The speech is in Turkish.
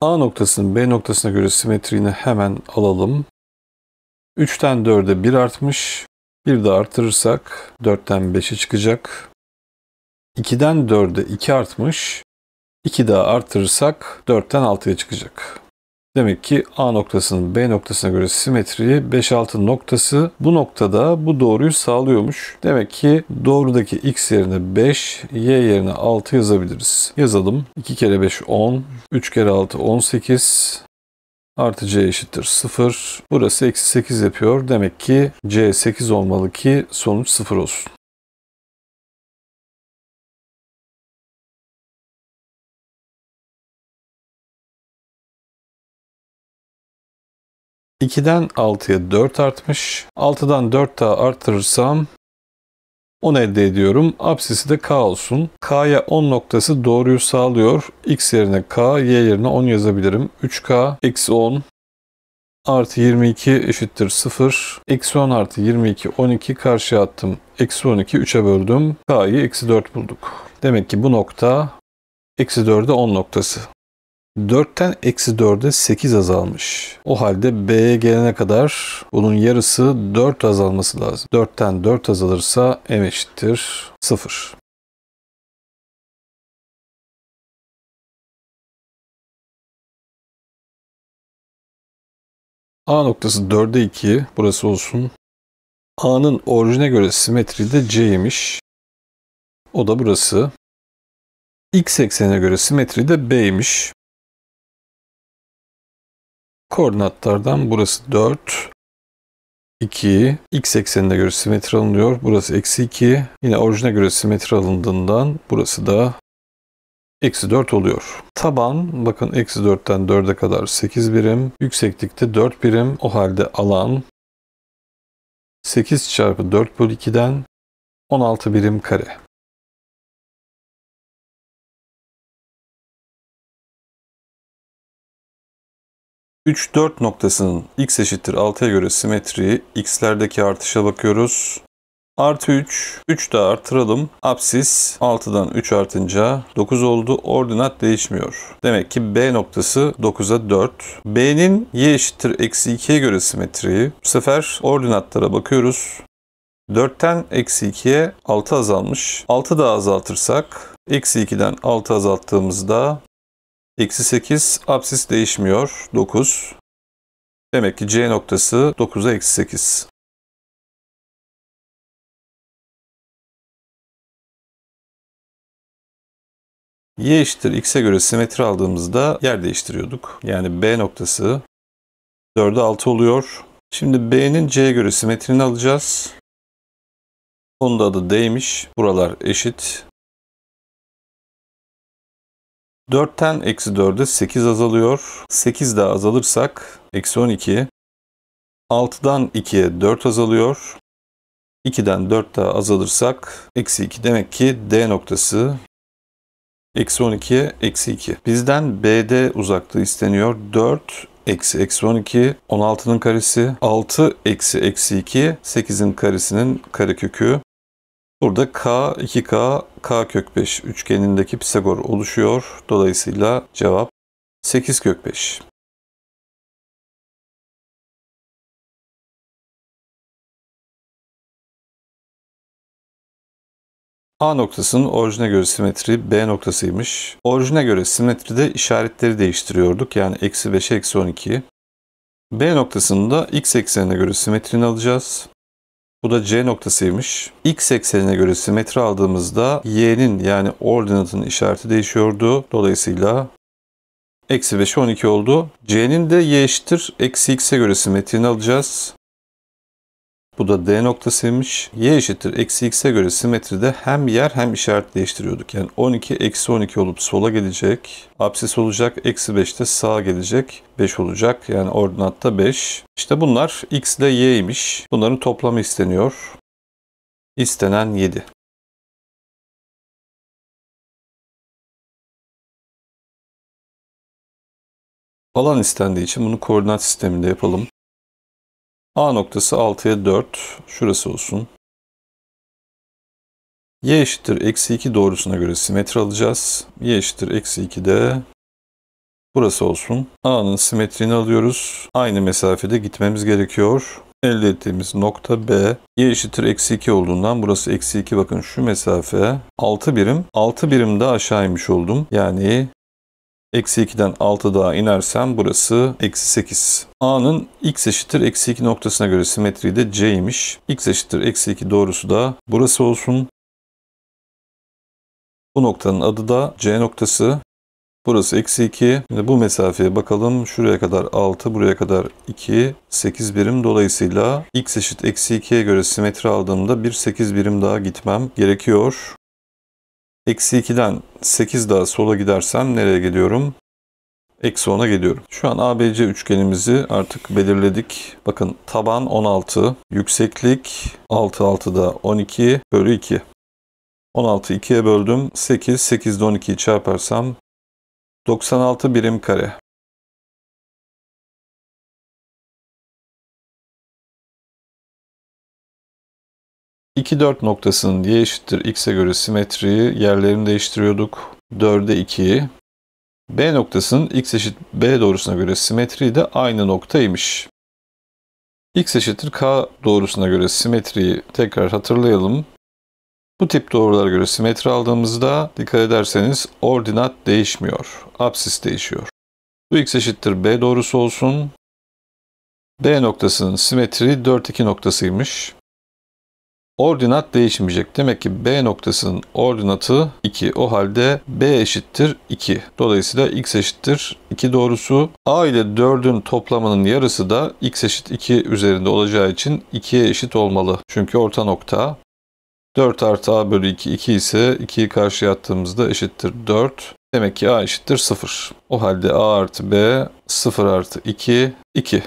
A noktasının B noktasına göre simetriğini hemen alalım. 3'ten 4'e 1 artmış. Bir de artırırsak 4'ten 5'e çıkacak. 2'den 4'e 2 artmış. 2 daha artırırsak 4'ten 6'ya çıkacak. Demek ki A noktasının B noktasına göre simetriği 5-6 noktası bu noktada bu doğruyu sağlıyormuş. Demek ki doğrudaki x yerine 5, y yerine 6 yazabiliriz. Yazalım. 2 kere 5 10, 3 kere 6 18, artı c eşittir 0. Burası eksi 8 yapıyor. Demek ki c 8 olmalı ki sonuç 0 olsun. 2'den 6'ya 4 artmış. 6'dan 4 daha arttırırsam 10 elde ediyorum. Apsisi de k olsun. K'ya 10 noktası doğruyu sağlıyor. X yerine k, y yerine 10 yazabilirim. 3k x 10 artı 22 eşittir 0. X 10 artı 22 12 karşıya attım. X 12 3'e böldüm. K'yı eksi 4 bulduk. Demek ki bu nokta eksi 4'e 10 noktası. 4'ten eksi 4'e 8 azalmış. O halde B'ye gelene kadar bunun yarısı 4 azalması lazım. 4'ten 4 azalırsa M eşittir 0. A noktası 4'e 2 burası olsun. A'nın orijine göre simetri de C'ymiş. O da burası. X eksenine göre simetri de B'ymiş. Koordinatlardan burası 4, 2, x eksenine göre simetri alınıyor. Burası eksi 2. Yine orijine göre simetri alındığından burası da eksi 4 oluyor. Taban bakın eksi 4'ten 4'e kadar 8 birim. Yükseklikte 4 birim. O halde alan 8 çarpı 4 bölü 2'den 16 birim kare. 3, 4 noktasının x eşittir 6'ya göre simetriği x'lerdeki artışa bakıyoruz. Artı 3, 3 daha artıralım. Apsis 6'dan 3 artınca 9 oldu. Ordinat değişmiyor. Demek ki B noktası 9'a 4. B'nin y eşittir eksi 2'ye göre simetriği. Bu sefer ordinatlara bakıyoruz. 4'ten eksi 2'ye 6 azalmış. 6 daha azaltırsak eksi 2'den 6 azalttığımızda Eksi 8 absis değişmiyor. 9. Demek ki C noktası 9'a eksi 8. Y eşittir x'e göre simetri aldığımızda yer değiştiriyorduk. Yani B noktası 4'e 6 oluyor. Şimdi B'nin C'ye göre simetrini alacağız. Onun da adı D'ymiş. Buralar eşit. 4'ten eksi 4'e 8 azalıyor. 8 daha azalırsak eksi 12. 6'dan 2'ye 4 azalıyor. 2'den 4 daha azalırsak eksi 2. Demek ki D noktası eksi 12'ye eksi 2. Bizden BD uzaklığı isteniyor. 4 eksi eksi 12, 16'nın karesi, 6 eksi eksi 2, 8'in karesinin karekökü, Burada K, 2K, K kök 5 üçgenindeki Pisagor oluşuyor. Dolayısıyla cevap 8 kök 5. A noktasının orijine göre simetri B noktasıymış. Orijine göre simetride işaretleri değiştiriyorduk. Yani eksi 5'e eksi 12. B noktasında x eksenine göre simetrini alacağız. Bu da C noktasıymış. X eksenine göre simetri aldığımızda Y'nin yani ordinatın işareti değişiyordu. Dolayısıyla eksi 5'e 12 oldu. C'nin de Y eşittir. Eksi X'e göre simetriğini alacağız. Bu da D noktasıymış. Y eşittir eksi x'e göre simetride hem yer hem işaret değiştiriyorduk. Yani 12 eksi 12 olup sola gelecek. Apsis olacak. Eksi 5 de sağa gelecek. 5 olacak. Yani ordinatta 5. İşte bunlar x ile y'ymiş. Bunların toplamı isteniyor. İstenen 7. Alan istendiği için bunu koordinat sisteminde yapalım. A noktası 6'ya 4. Şurası olsun. Y eşittir eksi 2 doğrusuna göre simetri alacağız. Y eşittir eksi 2 de burası olsun. A'nın simetrini alıyoruz. Aynı mesafede gitmemiz gerekiyor. Elde ettiğimiz nokta B. Y eşittir eksi 2 olduğundan burası eksi 2. Bakın şu mesafe 6 birim. 6 birim de aşağı oldum. Yani Eksi 2'den 6 daha inersem burası eksi 8. A'nın x eşittir eksi 2 noktasına göre simetriği de c'ymiş. x eşittir eksi 2 doğrusu da burası olsun. Bu noktanın adı da C noktası. Burası eksi 2. Şimdi bu mesafeye bakalım. Şuraya kadar 6, buraya kadar 2, 8 birim. Dolayısıyla x eşit eksi 2'ye göre simetri aldığımda bir 8 birim daha gitmem gerekiyor. Eksi 2'den 8 daha sola gidersem nereye geliyorum? Eksi 10'a geliyorum. Şu an ABC üçgenimizi artık belirledik. Bakın taban 16, yükseklik 6, 6'da 12 bölü 2. 16 2'ye böldüm. 8, 8'de 12'yi çarparsam 96 birim kare. 2 4 noktasının y eşittir x'e göre simetriyi yerlerini değiştiriyorduk. 4'e 2. B noktasının x eşit b doğrusuna göre simetriyi de aynı noktaymış. x eşittir k doğrusuna göre simetriyi tekrar hatırlayalım. Bu tip doğrulara göre simetri aldığımızda dikkat ederseniz ordinat değişmiyor. Apsis değişiyor. Bu x eşittir b doğrusu olsun. B noktasının simetri 4 2 noktasıymış. Ordinat değişmeyecek. Demek ki B noktasının ordinatı 2. O halde B eşittir 2. Dolayısıyla X eşittir 2 doğrusu. A ile 4'ün toplamının yarısı da X eşit 2 üzerinde olacağı için 2'ye eşit olmalı. Çünkü orta nokta 4 artı A bölü 2 2 ise 2'yi karşıya attığımızda eşittir 4. Demek ki A eşittir 0. O halde A artı B 0 artı 2 2.